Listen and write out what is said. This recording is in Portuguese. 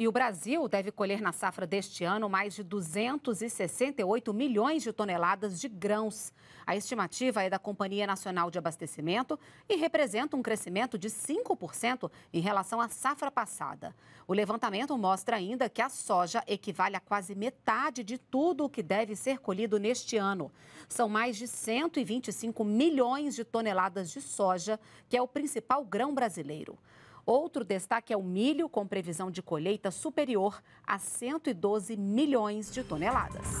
E o Brasil deve colher na safra deste ano mais de 268 milhões de toneladas de grãos. A estimativa é da Companhia Nacional de Abastecimento e representa um crescimento de 5% em relação à safra passada. O levantamento mostra ainda que a soja equivale a quase metade de tudo o que deve ser colhido neste ano. São mais de 125 milhões de toneladas de soja, que é o principal grão brasileiro. Outro destaque é o milho, com previsão de colheita superior a 112 milhões de toneladas.